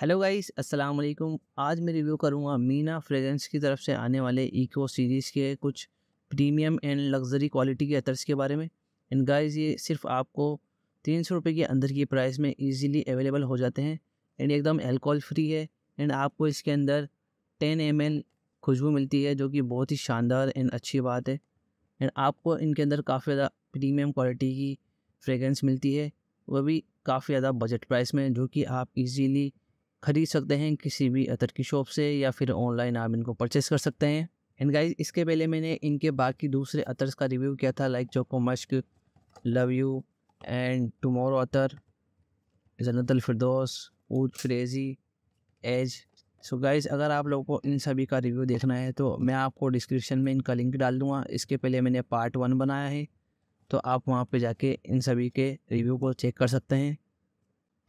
hello guys अस्सलाम वालेकुम आज मैं रिव्यू करूंगा मीना फ्रेगरेंस की तरफ से आने वाले इको सीरीज़ के कुछ प्रीमियम एंड लग्जरी क्वालिटी के अतर्स के बारे में एंड गाइस ये सिर्फ आपको तीन सौ रुपये के अंदर की प्राइस में इजीली अवेलेबल हो जाते हैं एंड एकदम अल्कोहल फ्री है एंड आपको इसके अंदर टेन एम खुशबू मिलती है जो कि बहुत ही शानदार एंड अच्छी बात है एंड आपको इनके अंदर काफ़ी ज़्यादा प्रीमियम क्वालिटी की फ्रेगरेंस मिलती है वह भी काफ़ी ज़्यादा बजट प्राइस में जो कि आप इजीली ख़रीद सकते हैं किसी भी अतर की शॉप से या फिर ऑनलाइन आप इनको परचेस कर सकते हैं एंड गाइज इसके पहले मैंने इनके बाकी दूसरे अतर्स का रिव्यू किया था like choco musk love you and tomorrow अतर जन्नतफरदोस फिरदौस ऊद फ्रेजी एज सो so गाइज़ अगर आप लोगों को इन सभी का रिव्यू देखना है तो मैं आपको डिस्क्रिप्शन में इनका लिंक डाल दूँगा इसके पहले मैंने पार्ट वन बनाया है तो आप वहाँ पे जाके इन सभी के रिव्यू को चेक कर सकते हैं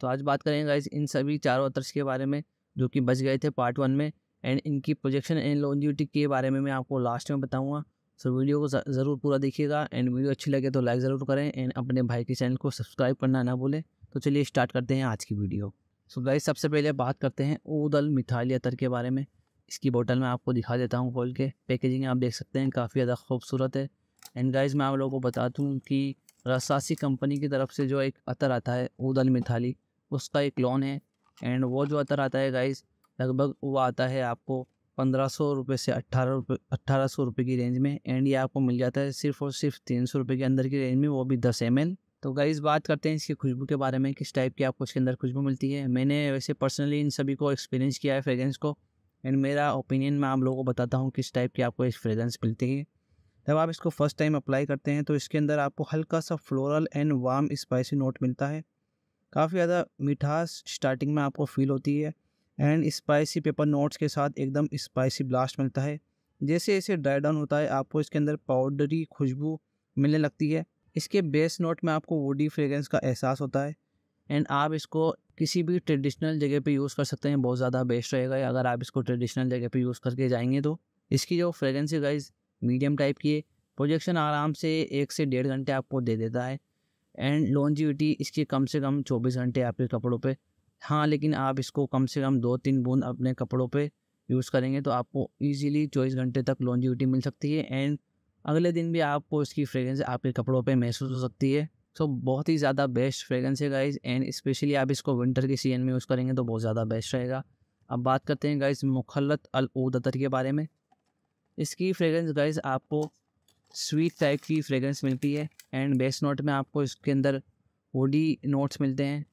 तो आज बात करेंगे गाइज इन सभी चारों अतर्स के बारे में जो कि बच गए थे पार्ट वन में एंड इनकी प्रोजेक्शन एंड ड्यूटी के बारे में मैं आपको लास्ट में बताऊँगा सो वीडियो को ज़रूर पूरा देखिएगा एंड वीडियो अच्छी लगे तो लाइक ज़रूर करें एंड अपने भाई के चैनल को सब्सक्राइब करना ना भूलें तो चलिए स्टार्ट करते हैं आज की वीडियो सो so गाइज सबसे पहले बात करते हैं ओदल मिथाली अतर के बारे में इसकी बोतल मैं आपको दिखा देता हूँ खोल के पैकेजिंग आप देख सकते हैं काफ़ी ज़्यादा खूबसूरत है एंड गाइज मैं आप लोगों को बता दूँ कि रसासी कंपनी की तरफ से जो एक अतर आता है ओदल मिथाली उसका एक लोन है एंड वो जो अतर आता है गाइस लगभग वो आता है आपको पंद्रह सौ रुपये से अट्ठारह रुपये अट्ठारह सौ रुपये की रेंज में एंड ये आपको मिल जाता है सिर्फ और सिर्फ तीन सौ रुपये के अंदर की रेंज में वो भी दस एम एल तो गाइस बात करते हैं इसकी खुशबू के बारे में किस टाइप की आपको इसके अंदर खुशबू मिलती है मैंने वैसे पर्सनली इन सभी को एक्सपीरियंस किया है फ्रेगरेंस को एंड मेरा ओपिनियन मैं आप लोगों को बताता हूँ किस टाइप की आपको इस फ्रेगरेंस मिलती है जब आप इसको फर्स्ट टाइम अप्लाई करते हैं तो इसके अंदर आपको हल्का सा floral and warm spicy note मिलता है काफ़ी ज़्यादा मिठास स्टार्टिंग में आपको फील होती है एंड स्पाइसी पेपर नोट्स के साथ एकदम स्पाइसी ब्लास्ट मिलता है जैसे जैसे ड्राई डाउन होता है आपको इसके अंदर पाउडरी खुशबू मिलने लगती है इसके बेस नोट में आपको वुडी फ्रेगरेंस का एहसास होता है एंड आप इसको किसी भी ट्रेडिशनल जगह पे यूज़ कर सकते हैं बहुत ज़्यादा बेस्ट रहेगा अगर आप इसको ट्रेडिशनल जगह पे यूज़ करके जाएंगे तो इसकी जो फ्रेगरेंस है गाइज मीडियम टाइप की है प्रोजेक्शन आराम से एक से डेढ़ घंटे आपको दे देता है एंड लॉन्जिविटी इसके कम से कम चौबीस घंटे आपके कपड़ों पर हाँ लेकिन आप इसको कम से कम दो तीन बूंद अपने कपड़ों पर यूज़ करेंगे तो आपको ईज़ीली चौबीस घंटे तक लॉन्जिविटी मिल सकती है एंड अगले दिन भी आपको इसकी फ्रेगरेंस आपके कपड़ों पे महसूस हो सकती है सो so, बहुत ही ज़्यादा बेस्ट फ्रेगरेंस है गाइज एंड स्पेशली आप इसको विंटर के सीजन में यूज़ करेंगे तो बहुत ज़्यादा बेस्ट रहेगा अब बात करते हैं गाइज मुखलत अल ऊद अतर के बारे में इसकी फ्रेगरेंस गाइज आपको स्वीट टाइप की फ्रेगरेंस मिलती है एंड बेस नोट में आपको इसके अंदर ओडी नोट्स मिलते हैं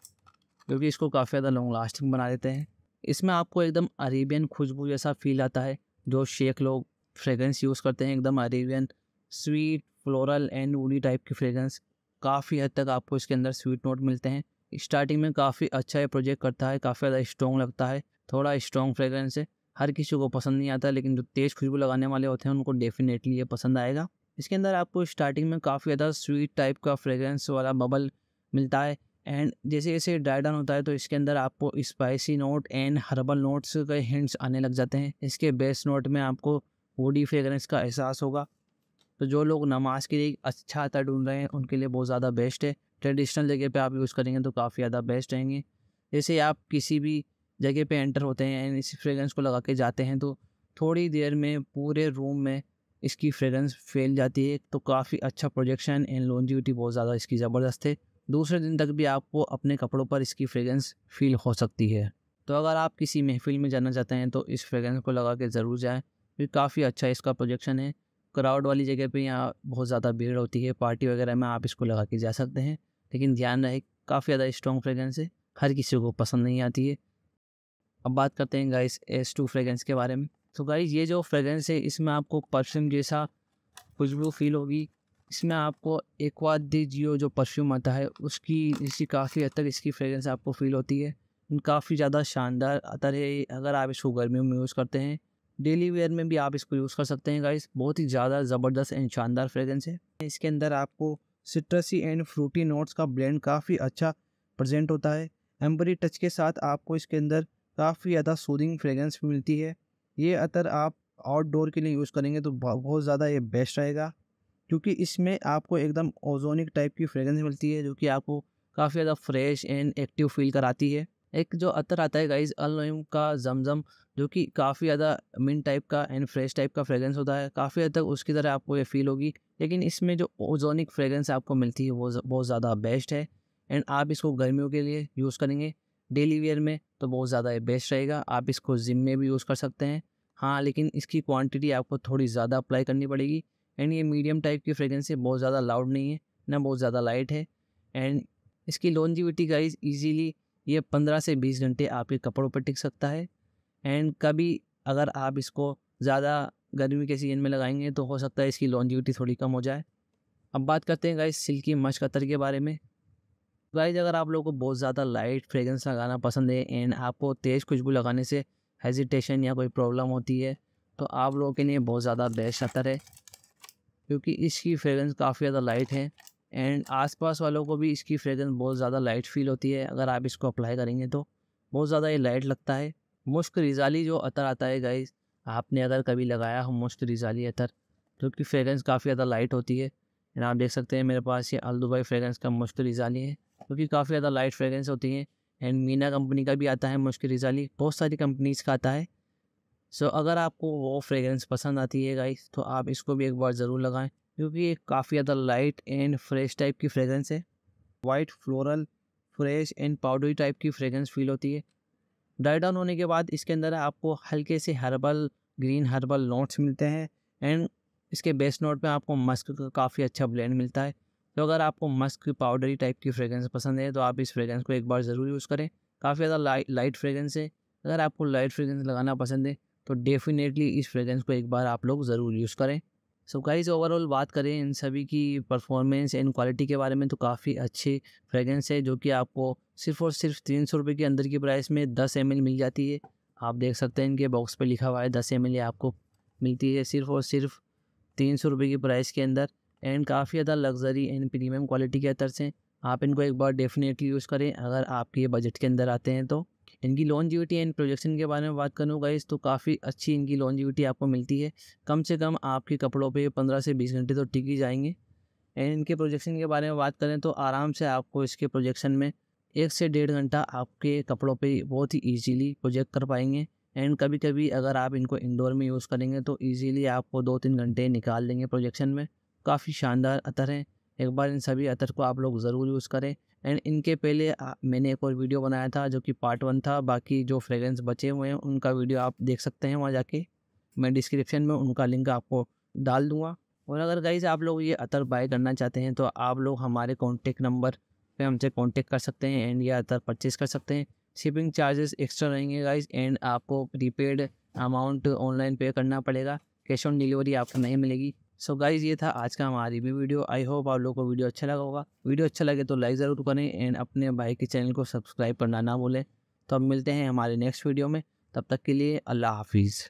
जो कि इसको काफ़ी ज़्यादा लॉन्ग लास्टिंग बना देते हैं इसमें आपको एकदम अरेबियन खुशबू जैसा फील आता है जो शेख लोग फ्रेगरेंस यूज़ करते हैं एकदम Arabian sweet floral and woody type की फ्रेगरेंस काफ़ी हद तक आपको इसके अंदर स्वीट नोट मिलते हैं स्टार्टिंग में काफ़ी अच्छा ये प्रोजेक्ट करता है काफ़ी ज़्यादा स्ट्रॉन्ग लगता है थोड़ा स्ट्रॉन्ग फ्रेगरेंस है हर किसी को पसंद नहीं आता लेकिन जो तेज़ खुशबू लगाने वाले होते हैं उनको डेफिनेटली ये पसंद आएगा इसके अंदर आपको स्टार्टिंग में काफ़ी ज़्यादा स्वीट टाइप का फ्रेगरेंस वाला बबल मिलता है एंड जैसे जैसे ड्राई डाउन होता है तो इसके अंदर आपको spicy note and herbal notes के हिंट्स आने लग जाते हैं इसके बेस नोट में आपको वोडी फ्रेगरेंस का एहसास होगा तो जो लोग नमाज के लिए अच्छा आता ढूंढ रहे हैं उनके लिए बहुत ज़्यादा बेस्ट है ट्रेडिशनल जगह पे आप यूज़ करेंगे तो काफ़ी ज़्यादा बेस्ट रहेंगे जैसे आप किसी भी जगह पे एंटर होते हैं एंड इस फ्रेगरेंस को लगा के जाते हैं तो थोड़ी देर में पूरे रूम में इसकी फ्रेगरेंस फैल जाती है तो काफ़ी अच्छा प्रोजेक्शन एंड लॉन्जिविटी बहुत ज़्यादा इसकी ज़बरदस्त है दूसरे दिन तक भी आपको अपने कपड़ों पर इसकी फ्रेगरेंस फील हो सकती है तो अगर आप किसी महफिल में जाना चाहते हैं तो इस फ्रेगरेंस को लगा के ज़रूर जाएँ क्योंकि काफ़ी अच्छा इसका प्रोजेक्शन है क्राउड वाली जगह पर यहाँ बहुत ज़्यादा भीड़ होती है पार्टी वगैरह में आप इसको लगा के जा सकते हैं लेकिन ध्यान रहे काफ़ी ज़्यादा स्ट्रॉन्ग फ्रेगरेंस है हर किसी को पसंद नहीं आती है अब बात करते हैं गाइस एस टू फ्रेगरेंस के बारे में तो गाइज ये जो फ्रेगरेंस है इसमें आपको परफ्यूम जैसा खुशबू फील होगी इसमें आपको एक्वा दी जियो जो परफ्यूम आता है उसकी इसकी काफ़ी हद तक इसकी फ्रेगरेंस आपको फील होती है काफ़ी ज़्यादा शानदार अतर है अगर आप इसको गर्मियों में यूज़ करते हैं डेली वेयर में भी आप इसको यूज़ कर सकते हैं गाइस बहुत ही ज़्यादा ज़बरदस्त एंड शानदार फ्रेगरेंस है इसके अंदर आपको सिट्रसी एंड फ्रूटी नोट्स का ब्लेंड काफ़ी अच्छा प्रजेंट होता है एम्बरी टच के साथ आपको इसके अंदर काफ़ी ज़्यादा सूदिंग फ्रेगरेंस मिलती है ये अतर आप आउटडोर के लिए यूज़ करेंगे तो बहुत ज़्यादा ये बेस्ट रहेगा क्योंकि इसमें आपको एकदम ओजोनिक टाइप की फ्रेगरेंस मिलती है जो कि आपको काफ़ी ज़्यादा फ्रेश एंड एक्टिव फील कराती है एक जो अतर आता है गाइज अलोम का जमजम जो कि काफ़ी ज़्यादा मिन टाइप का एंड फ्रेश टाइप का फ्रेगरेंस होता है काफ़ी हद तक उसकी तरह आपको ये फील होगी लेकिन इसमें जो ओजोनिक फ्रेगरेंस आपको मिलती है वो बहुत ज़्यादा बेस्ट है एंड आप इसको गर्मियों के लिए यूज़ करेंगे डेली वेयर में तो बहुत ज़्यादा बेस्ट रहेगा आप इसको जिम में भी यूज़ कर सकते हैं हाँ लेकिन इसकी क्वांटिटी आपको थोड़ी ज़्यादा अप्लाई करनी पड़ेगी एंड ये मीडियम टाइप की फ्रेगरेंस है बहुत ज़्यादा लाउड नहीं है ना बहुत ज़्यादा लाइट है एंड इसकी लॉन्जिविटी गाइज ईजीली ये पंद्रह से बीस घंटे आपके कपड़ों पर टिक सकता है एंड कभी अगर आप इसको ज़्यादा गर्मी के सीजन में लगाएंगे तो हो सकता है इसकी लॉन्जिविटी थोड़ी कम हो जाए अब बात करते हैं गाइज़ सिल्की मश कतर के बारे में गाइज अगर आप लोगों को बहुत ज़्यादा लाइट फ्रेगरेंस लगाना पसंद है एंड आपको तेज़ खुशबू लगाने से हेजिटेशन या कोई प्रॉब्लम होती है तो आप लोगों के लिए बहुत ज़्यादा बेस्ट अतर है क्योंकि इसकी फ्रेगरेंस काफ़ी ज़्यादा लाइट है एंड आसपास वालों को भी इसकी फ्रेगरेंस बहुत ज़्यादा लाइट फील होती है अगर आप इसको अप्लाई करेंगे तो बहुत ज़्यादा ये लाइट लगता है मुश्क रिजाली जो अतर आता है गाइज आपने अगर कभी लगाया हो मुश्क रिजाली अतर क्योंकि कि फ्रेगरेंस काफ़ी ज़्यादा लाइट होती है एंड आप देख सकते हैं मेरे पास ये अलदुबई फ्रेगरेंस का मुश्क रिजाली है क्योंकि काफ़ी ज़्यादा लाइट फ्रेगरेंस होती हैं एंड मीना कंपनी का भी आता है मुश्किल रिजाली बहुत सारी कंपनीज़ का आता है सो so, अगर आपको वो फ्रेगरेंस पसंद आती है गाइस तो आप इसको भी एक बार ज़रूर लगाएं क्योंकि ये काफ़ी ज़्यादा लाइट एंड फ्रेश टाइप की फ्रेगरेंस है white floral fresh and powdery type की फ्रेगरेंस फील होती है ड्राई डाउन होने के बाद इसके अंदर आपको हल्के से हर्बल ग्रीन हर्बल नोट्स मिलते हैं एंड इसके बेस्ट नोट में आपको मस्क का काफ़ी अच्छा ब्लेंड मिलता है तो अगर आपको मस्क पाउडरी टाइप की फ्रेगरेंस पसंद है तो आप इस फ्रेगरेंस को एक बार ज़रूर यूज़ करें काफ़ी ज़्यादा लाइट लाइट फ्रेगरेंस है अगर आपको लाइट फ्रेगरेंस लगाना पसंद है तो डेफिनेटली इस फ्रेगरेंस को एक बार आप लोग ज़रूर यूज़ करें सो गाइस ओवरऑल बात करें इन सभी की परफॉर्मेंस एंड क्वालिटी के बारे में तो काफ़ी अच्छे फ्रेगरेंस है जो कि आपको सिर्फ़ और सिर्फ तीन सौ रुपये के अंदर की प्राइस में दस एम मिल जाती है आप देख सकते हैं इनके बॉक्स पर लिखा हुआ है दस एम आपको मिलती है सिर्फ़ और सिर्फ तीन सौ रुपये की प्राइस के अंदर एंड काफ़ी ज़्यादा लग्जरी एंड प्रीमियम क्वालिटी के अतर से आप इनको एक बार डेफिनेटली यूज़ करें अगर आपके ये बजट के अंदर आते हैं तो इनकी लॉन्जिविटी एंड प्रोजेक्शन के बारे में बात करूँ गाइस तो काफ़ी अच्छी इनकी लॉन्जिविटी आपको मिलती है कम से कम आपके कपड़ों पर पंद्रह से बीस घंटे तो टिक ही जाएंगे एंड इनके प्रोजेक्शन के बारे में बात करें तो आराम से आपको इसके प्रोजेक्शन में एक से डेढ़ घंटा आपके कपड़ों पर बहुत ही ईजीली प्रोजेक्ट कर पाएंगे एंड कभी कभी अगर आप इनको इंडोर में यूज़ करेंगे तो ईजीली आपको दो तीन घंटे निकाल देंगे प्रोजेक्शन में काफ़ी शानदार अतर हैं एक बार इन सभी अतर को आप लोग ज़रूर यूज़ करें एंड इनके पहले मैंने एक और वीडियो बनाया था जो कि पार्ट वन था बाकी जो फ्रेगरेंस बचे हुए हैं उनका वीडियो आप देख सकते हैं वहाँ जाके मैं डिस्क्रिप्शन में उनका लिंक आपको डाल दूँगा और अगर गाइज आप लोग ये अतर बाय करना चाहते हैं तो आप लोग हमारे कॉन्टेक्ट नंबर पर हमसे कॉन्टेक्ट कर सकते हैं एंड ये अतर परचेज कर सकते हैं शिपिंग चार्जेस एक्स्ट्रा रहेंगे गाइज एंड आपको प्रीपेड अमाउंट ऑनलाइन पे करना पड़ेगा कैश ऑन डिलीवरी आपको नहीं मिलेगी सो so गाइज ये था आज का हमारी भी वीडियो आई होप आप लोगों को वीडियो अच्छा लगा होगा वीडियो अच्छा लगे तो लाइक ज़रूर करें एंड अपने भाई के चैनल को सब्सक्राइब करना ना भूलें तो अब मिलते हैं हमारे नेक्स्ट वीडियो में तब तक के लिए अल्लाह हाफिज़